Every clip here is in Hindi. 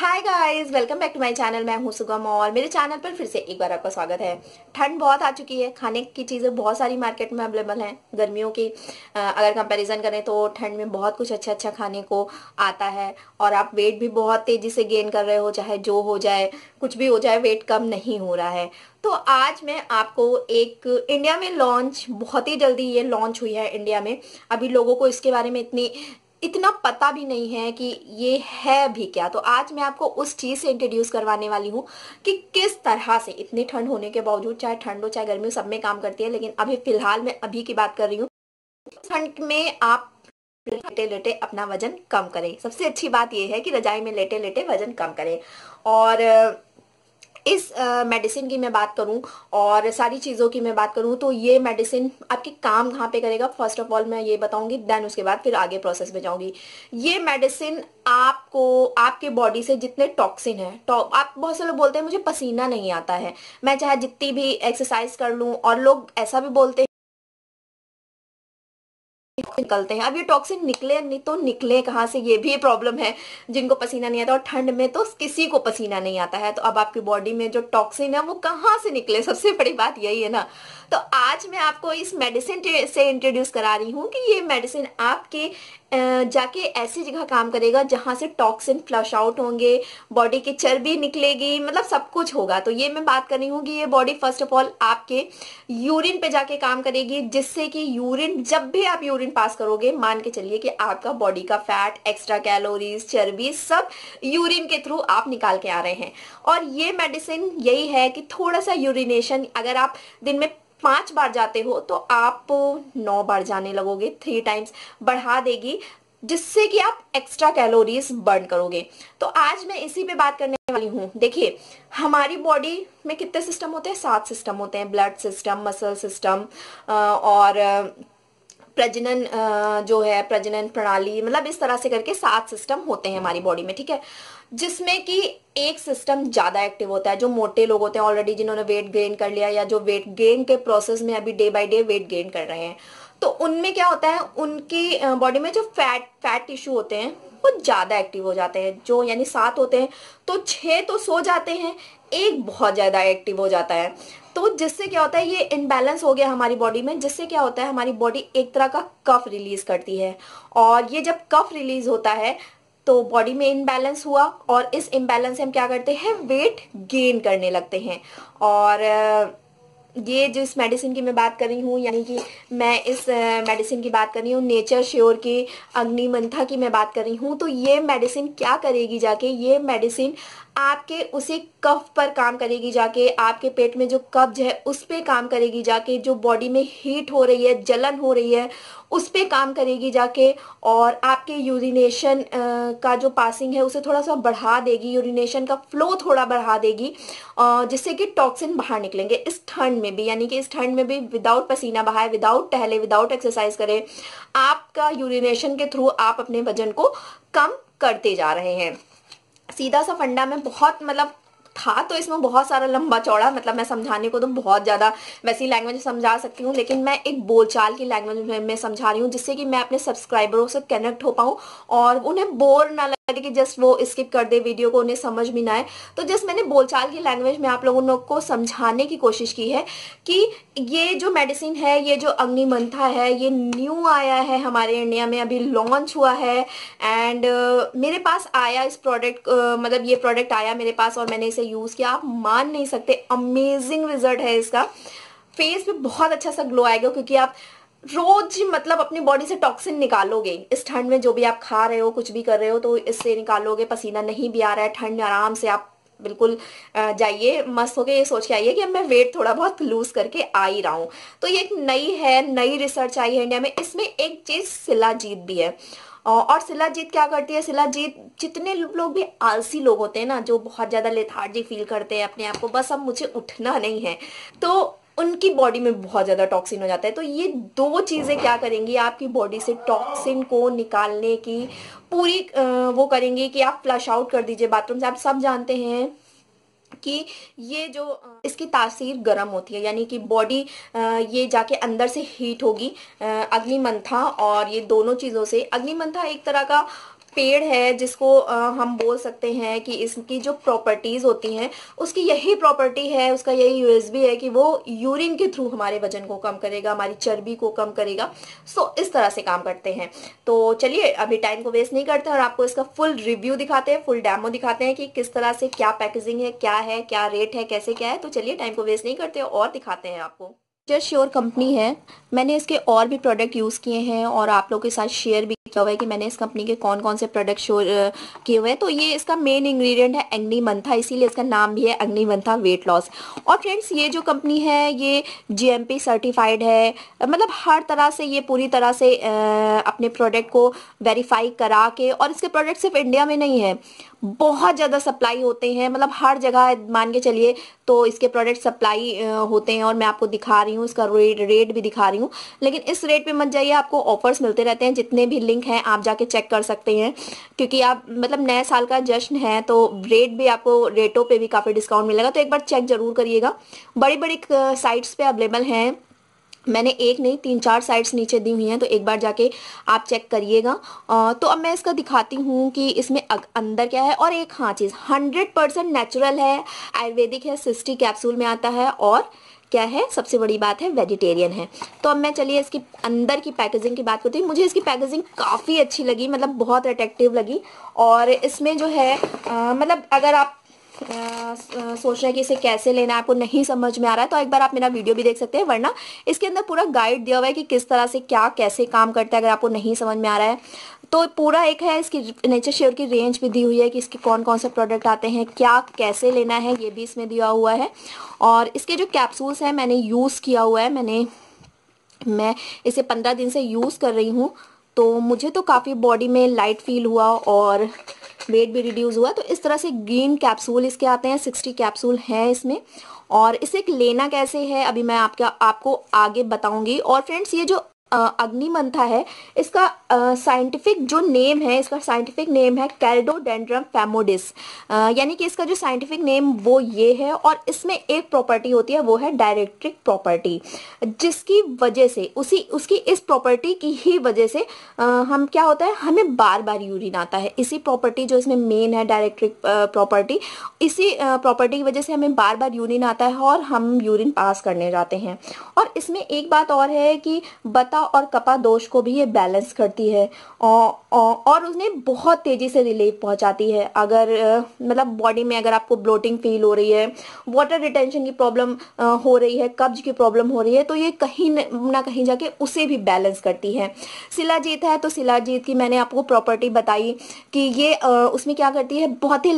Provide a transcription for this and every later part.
hi guys welcome back to my channel मैं हूं सुगम और मेरे चैनल पर फिर से एक बार आपका स्वागत है ठंड बहुत आ चुकी है खाने की चीज़ें बहुत सारी मार्केट में अवेलेबल हैं गर्मियों की अगर कंपैरिजन करें तो ठंड में बहुत कुछ अच्छा अच्छा खाने को आता है और आप वेट भी बहुत तेज़ी से गेन कर रहे हो चाहे जो हो जाए कुछ भी हो जाए वेट कम नहीं हो रहा है तो आज मैं आपको एक इंडिया में लॉन्च बहुत ही जल्दी ये लॉन्च हुई है इंडिया में अभी लोगों को इसके बारे में इतनी इतना पता भी नहीं है कि ये है भी क्या तो आज मैं आपको उस चीज़ से इंट्रोड्यूस करवाने वाली हूँ कि किस तरह से इतनी ठंड होने के बावजूद चाहे ठंड हो चाहे गर्मी हो सब में काम करती है लेकिन अभी फिलहाल मैं अभी की बात कर रही हूँ ठंड में आप लेटे लेटे अपना वजन कम करें सबसे अच्छी बात यह है कि रजाई में लेटे लेटे वजन कम करें और इस मेडिसिन की मैं बात करूं और सारी चीज़ों की मैं बात करूं तो ये मेडिसिन आपके काम कहाँ पे करेगा फर्स्ट ऑफ ऑल मैं ये बताऊंगी देन उसके बाद फिर आगे प्रोसेस में जाऊंगी ये मेडिसिन आपको आपके बॉडी से जितने टॉक्सिन है तो आप बहुत से लोग बोलते हैं मुझे पसीना नहीं आता है मैं चाहे जितनी भी एक्सरसाइज कर लूँ और लोग ऐसा भी बोलते हैं निकलते हैं अब ये टॉक्सिन निकले नहीं तो निकले कहाँ से ये भी प्रॉब्लम है जिनको पसीना नहीं आता और ठंड में तो किसी को पसीना नहीं आता है तो अब आपकी बॉडी में जो टॉक्सिन है वो कहाँ से निकले सबसे बड़ी बात यही है ना तो आज मैं आपको इस मेडिसिन से इंट्रोड्यूस करा रही हूँ कि ये मेडिसिन आपके जाके ऐसी जगह काम करेगा जहां से टॉक्सिन फ्लश आउट होंगे बॉडी की चर्बी निकलेगी मतलब सब कुछ होगा तो ये मैं बात कर रही हूँ कि ये बॉडी फर्स्ट ऑफ ऑल आपके यूरिन पे जाके काम करेगी जिससे कि यूरिन जब भी आप यूरिन पास करोगे मान के चलिए कि आपका बॉडी का फैट एक्स्ट्रा कैलोरीज चर्बी सब यूरिन के थ्रू आप निकाल के आ रहे हैं और ये मेडिसिन यही है कि थोड़ा सा यूरिनेशन अगर आप दिन में पांच बार जाते हो तो आप नौ बार जाने लगोगे थ्री टाइम्स बढ़ा देगी जिससे कि आप एक्स्ट्रा कैलोरीज बर्न करोगे तो आज मैं इसी पे बात करने वाली हूँ देखिए हमारी बॉडी में कितने सिस्टम होते हैं सात सिस्टम होते हैं ब्लड सिस्टम मसल सिस्टम और प्रजनन जो है प्रजनन प्रणाली मतलब इस तरह से करके सात सिस्टम होते हैं हमारी बॉडी में ठीक है जिसमें कि एक सिस्टम ज़्यादा एक्टिव होता है जो मोटे लोग होते हैं ऑलरेडी जिन्होंने वेट गेन कर लिया या जो वेट गेन के प्रोसेस में अभी day by day weight gain कर रहे हैं तो उनमें क्या होता है उनकी बॉडी में जो फैट फैट टिश्यू होते हैं वो ज़्यादा एक्टिव हो जाते हैं जो यानी सात होते हैं तो छह तो सो जाते हैं एक बहुत ज़्यादा एक्टिव हो जाता है तो जिससे क्या होता है ये इनबैलेंस हो गया हमारी बॉडी में जिससे क्या होता है हमारी बॉडी एक तरह का कफ रिलीज करती है और ये जब कफ रिलीज होता है तो बॉडी में इम्बैलेंस हुआ और इस इम्बैलेंस से हम क्या करते हैं वेट गेन करने लगते हैं और ये जिस मेडिसिन की मैं बात कर रही हूँ यानी कि मैं इस मेडिसिन की बात कर रही हूँ नेचर श्योर की अग्निमंथा की मैं बात कर रही हूँ तो ये मेडिसिन क्या करेगी जाके ये मेडिसिन आपके उसी कफ पर काम करेगी जाके आपके पेट में जो कब्ज है उस पर काम करेगी जाके जो बॉडी में हीट हो रही है जलन हो रही है उस पर काम करेगी जाके और आपके यूरिनेशन का जो पासिंग है उसे थोड़ा सा बढ़ा देगी यूरिनेशन का फ्लो थोड़ा बढ़ा देगी जिससे कि टॉक्सिन बाहर निकलेंगे इस ठंड में भी यानी कि इस ठंड में भी विदाउट पसीना बहाए विदाउट टहले विदाउट एक्सरसाइज करें आपका यूरिनेशन के थ्रू आप अपने वजन को कम करते जा रहे हैं सीधा सा फंडा में बहुत मतलब था तो इसमें बहुत सारा लंबा चौड़ा मतलब मैं समझाने को तो बहुत ज़्यादा वैसी लैंग्वेज समझा सकती हूँ लेकिन मैं एक बोलचाल की लैंग्वेज में, समझा रही हूँ जिससे कि मैं अपने सब्सक्राइबरों से कनेक्ट हो पाऊँ और उन्हें बोर ना लगे कि जस्ट वो स्किप कर दे वीडियो को उन्हें समझ भी ना आए तो जस्ट मैंने बोलचाल की लैंग्वेज में आप लोगों को समझाने की कोशिश की है कि ये जो मेडिसिन है ये जो अग्निमंथा है ये न्यू आया है हमारे इंडिया में अभी लॉन्च हुआ है एंड uh, मेरे पास आया इस प्रोडक्ट uh, मतलब ये प्रोडक्ट आया मेरे पास और मैंने इसे यूज़ किया आप मान नहीं सकते अमेजिंग रिजल्ट है इसका फेस पे बहुत अच्छा सा ग्लो आएगा क्योंकि आप रोज मतलब अपनी बॉडी से टॉक्सिन निकालोगे इस ठंड में जो भी आप खा रहे हो कुछ भी कर रहे हो तो इससे निकालोगे पसीना नहीं भी आ रहा है ठंड में आराम से आप बिल्कुल जाइए मस्त होके ये सोच के आइए कि अब मैं वेट थोड़ा बहुत लूज करके आ ही रहा हूँ तो ये एक नई है नई रिसर्च आई है इंडिया में इसमें एक चीज सिलाजीत भी है और सिलाजीत क्या करती है सिलाजीत जितने लोग भी आलसी लोग होते हैं ना जो बहुत ज्यादा लेथार्जी फील करते हैं अपने आप को बस अब मुझे उठना नहीं है तो उनकी बॉडी में बहुत ज़्यादा टॉक्सिन हो जाता है तो ये दो चीज़ें क्या करेंगी आपकी बॉडी से टॉक्सिन को निकालने की पूरी वो करेंगी कि आप फ्लश आउट कर दीजिए बाथरूम से आप सब जानते हैं कि ये जो इसकी तासीर गर्म होती है यानी कि बॉडी ये जाके अंदर से हीट होगी अग्निमंथा और ये दोनों चीज़ों से अग्निमंथा एक तरह का पेड़ है जिसको हम बोल सकते हैं कि इसकी जो प्रॉपर्टीज़ होती हैं उसकी यही प्रॉपर्टी है उसका यही यूएसबी है कि वो यूरिन के थ्रू हमारे वजन को कम करेगा हमारी चर्बी को कम करेगा सो इस तरह से काम करते हैं तो चलिए अभी टाइम को वेस्ट नहीं करते और आपको इसका फुल रिव्यू दिखाते हैं फुल डैमो दिखाते हैं कि किस तरह से क्या पैकेजिंग है क्या है क्या रेट है कैसे क्या है तो चलिए टाइम को वेस्ट नहीं करते और दिखाते हैं आपको जस्ट श्योर कंपनी है मैंने इसके और भी प्रोडक्ट यूज़ किए हैं और आप लोगों के साथ शेयर भी किया हुआ है कि मैंने इस कंपनी के कौन कौन से प्रोडक्ट शोर किए हुए हैं तो ये इसका मेन इंग्रेडिएंट है अग्नि मंथा इसीलिए इसका नाम भी है अग्नि मंथा वेट लॉस और फ्रेंड्स ये जो कंपनी है ये जी सर्टिफाइड है मतलब हर तरह से ये पूरी तरह से अपने प्रोडक्ट को वेरीफाई करा के और इसके प्रोडक्ट सिर्फ इंडिया में नहीं है बहुत ज़्यादा सप्लाई होते हैं मतलब हर जगह मान के चलिए तो इसके प्रोडक्ट सप्लाई होते हैं और मैं आपको दिखा रही हूँ इसका रेट रेट भी दिखा रही हूँ लेकिन इस रेट पे मत जाइए आपको ऑफर्स मिलते रहते हैं जितने भी लिंक हैं आप जाके चेक कर सकते हैं क्योंकि आप मतलब नए साल का जश्न है तो रेट भी आपको रेटों पर भी काफ़ी डिस्काउंट मिलेगा तो एक बार चेक ज़रूर करिएगा बड़ी बड़ी साइट्स पर अवेलेबल हैं मैंने एक नहीं तीन चार साइड्स नीचे दी हुई हैं तो एक बार जाके आप चेक करिएगा तो अब मैं इसका दिखाती हूँ कि इसमें अंदर क्या है और एक हाँ चीज़ हंड्रेड परसेंट नेचुरल है आयुर्वेदिक है सिस्टी कैप्सूल में आता है और क्या है सबसे बड़ी बात है वेजिटेरियन है तो अब मैं चलिए इसकी अंदर की पैकेजिंग की बात करती हूँ मुझे इसकी पैकेजिंग काफ़ी अच्छी लगी मतलब बहुत अट्रैक्टिव लगी और इसमें जो है आ, मतलब अगर आप सोच रहे हैं कि इसे कैसे लेना है आपको नहीं समझ में आ रहा है तो एक बार आप मेरा वीडियो भी देख सकते हैं वरना इसके अंदर पूरा गाइड दिया हुआ है कि किस तरह से क्या कैसे काम करता है अगर आपको नहीं समझ में आ रहा है तो पूरा एक है इसकी नेचर शेयर की रेंज भी दी हुई है कि इसके कौन कौन से प्रोडक्ट आते हैं क्या कैसे लेना है ये भी इसमें दिया हुआ है और इसके जो कैप्सूल्स हैं मैंने यूज़ किया हुआ है मैंने मैं इसे पंद्रह दिन से यूज़ कर रही हूँ तो मुझे तो काफ़ी बॉडी में लाइट फील हुआ और वेट भी रिड्यूस हुआ तो इस तरह से ग्रीन कैप्सूल इसके आते हैं सिक्सटी कैप्सूल हैं इसमें और इसे लेना कैसे है अभी मैं आपका आपको आगे बताऊंगी और फ्रेंड्स ये जो अग्निमंथा है इसका साइंटिफिक जो नेम है इसका साइंटिफिक नेम है कैल्डोडेंड्रम फेमोडिस यानी कि इसका जो साइंटिफिक नेम वो ये है और इसमें एक प्रॉपर्टी होती है वो है डायरेक्ट्रिक प्रॉपर्टी जिसकी वजह से उसी उसकी इस प्रॉपर्टी की ही वजह से आ, हम क्या होता है हमें बार बार यूरिन आता है इसी प्रॉपर्टी जो इसमें मेन है डायरेक्ट्रिक प्रॉपर्टी इसी प्रॉपर्टी की वजह से हमें बार बार यूरिन आता है और हम यूरिन पास करने जाते हैं और इसमें एक बात और है कि बता पित्ता और कपा दोष को भी ये बैलेंस करती है और, और उन्हें बहुत तेजी से रिलीफ पहुंचाती है अगर मतलब बॉडी में अगर आपको ब्लोटिंग फील हो रही है वाटर रिटेंशन की प्रॉब्लम हो रही है कब्ज की प्रॉब्लम हो रही है तो ये कहीं ना कहीं जाके उसे भी बैलेंस करती है शिलाजीत है तो शिलाजीत की मैंने आपको प्रॉपर्टी बताई कि ये उसमें क्या करती है बहुत ही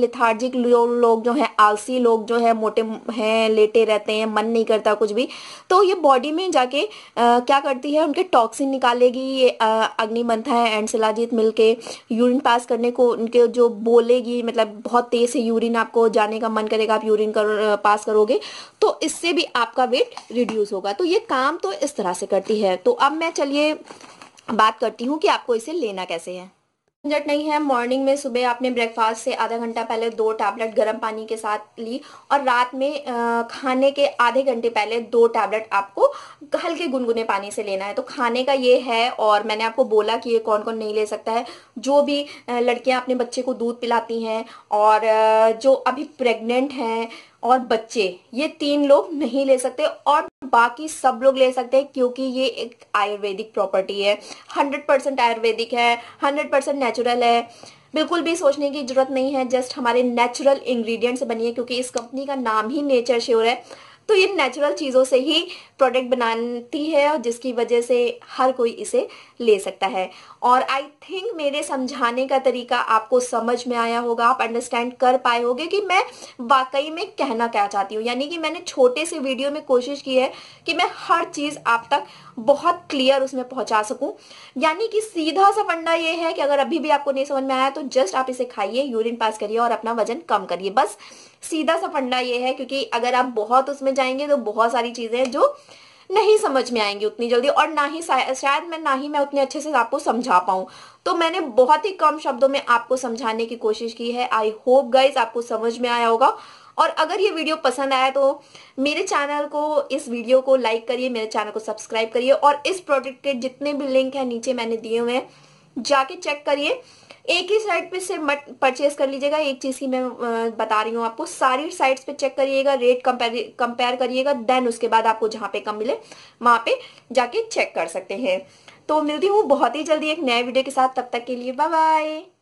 लिथार्जिक लोग जो है आलसी लोग जो है मोटे हैं लेटे रहते हैं मन नहीं करता कुछ भी तो ये बॉडी में जाके आ, क्या करती करती है उनके टॉक्सिन निकालेगी ये अग्निमंथा है एंड शिलाजीत मिलके यूरिन पास करने को उनके जो बोलेगी मतलब बहुत तेज से यूरिन आपको जाने का मन करेगा आप यूरिन कर, पास करोगे तो इससे भी आपका वेट रिड्यूस होगा तो ये काम तो इस तरह से करती है तो अब मैं चलिए बात करती हूँ कि आपको इसे लेना कैसे है झंझट नहीं है मॉर्निंग में सुबह आपने ब्रेकफास्ट से आधा घंटा पहले दो टैबलेट गर्म पानी के साथ ली और रात में खाने के आधे घंटे पहले दो टैबलेट आपको हल्के गुनगुने पानी से लेना है तो खाने का ये है और मैंने आपको बोला कि ये कौन कौन नहीं ले सकता है जो भी लड़कियां अपने बच्चे को दूध पिलाती हैं और जो अभी प्रेग्नेंट हैं और बच्चे ये तीन लोग नहीं ले सकते और बाकी सब लोग ले सकते हैं क्योंकि ये एक आयुर्वेदिक प्रॉपर्टी है 100 परसेंट आयुर्वेदिक है 100 परसेंट नेचुरल है बिल्कुल भी सोचने की जरूरत नहीं है जस्ट हमारे नेचुरल इंग्रेडिएंट से बनी है क्योंकि इस कंपनी का नाम ही नेचर श्योर है तो ये नेचुरल चीज़ों से ही प्रोडक्ट बनाती है और जिसकी वजह से हर कोई इसे ले सकता है और आई थिंक मेरे समझाने का तरीका आपको समझ में आया होगा आप अंडरस्टैंड कर पाए होगे कि मैं वाकई में कहना क्या चाहती हूँ यानी कि मैंने छोटे से वीडियो में कोशिश की है कि मैं हर चीज़ आप तक बहुत क्लियर उसमें पहुंचा सकूं यानी कि सीधा सा फंडा ये है कि अगर अभी भी आपको नहीं समझ में आया तो जस्ट आप इसे खाइए यूरिन पास करिए और अपना वजन कम करिए बस सीधा सा फंडा ये है क्योंकि अगर आप बहुत उसमें जाएंगे तो बहुत सारी चीज़ें हैं जो नहीं समझ में आएंगी उतनी जल्दी और ना ही शायद मैं ना ही मैं उतने अच्छे से आपको समझा पाऊँ तो मैंने बहुत ही कम शब्दों में आपको समझाने की कोशिश की है आई होप गाइज आपको समझ में आया होगा और अगर ये वीडियो पसंद आया तो मेरे चैनल को इस वीडियो को लाइक करिए मेरे चैनल को सब्सक्राइब करिए और इस प्रोडक्ट के जितने भी लिंक हैं नीचे मैंने दिए हुए हैं जाके चेक करिए एक ही साइट पे से मत परचेज कर लीजिएगा एक चीज की मैं बता रही हूँ आपको सारी साइट्स पे चेक करिएगा रेट कंपेयर कंपेयर करिएगा देन उसके बाद आपको जहाँ पे कम मिले वहां पे जाके चेक कर सकते हैं तो मिलती हूँ बहुत ही जल्दी एक नए वीडियो के साथ तब तक के लिए बाय बाय